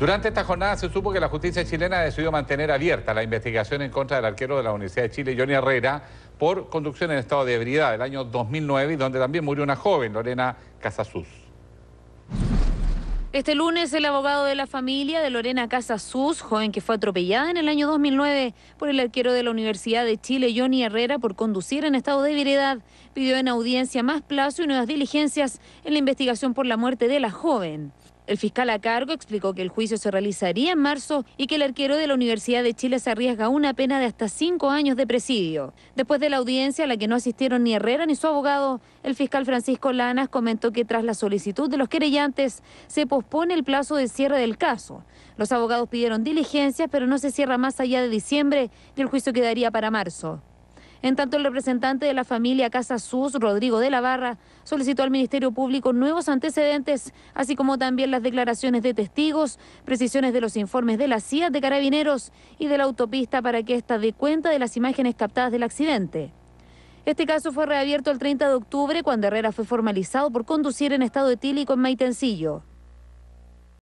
Durante esta jornada se supo que la justicia chilena decidió mantener abierta la investigación en contra del arquero de la Universidad de Chile, Johnny Herrera, por conducción en estado de ebriedad del año 2009 donde también murió una joven, Lorena Casasus. Este lunes el abogado de la familia de Lorena Casasus, joven que fue atropellada en el año 2009 por el arquero de la Universidad de Chile, Johnny Herrera, por conducir en estado de ebriedad, pidió en audiencia más plazo y nuevas diligencias en la investigación por la muerte de la joven. El fiscal a cargo explicó que el juicio se realizaría en marzo y que el arquero de la Universidad de Chile se arriesga una pena de hasta cinco años de presidio. Después de la audiencia a la que no asistieron ni Herrera ni su abogado, el fiscal Francisco Lanas comentó que tras la solicitud de los querellantes se pospone el plazo de cierre del caso. Los abogados pidieron diligencias, pero no se cierra más allá de diciembre y el juicio quedaría para marzo. En tanto, el representante de la familia Casa Sus, Rodrigo de la Barra, solicitó al Ministerio Público nuevos antecedentes, así como también las declaraciones de testigos, precisiones de los informes de la CIA, de Carabineros y de la autopista para que ésta dé cuenta de las imágenes captadas del accidente. Este caso fue reabierto el 30 de octubre cuando Herrera fue formalizado por conducir en estado etílico en Maitencillo.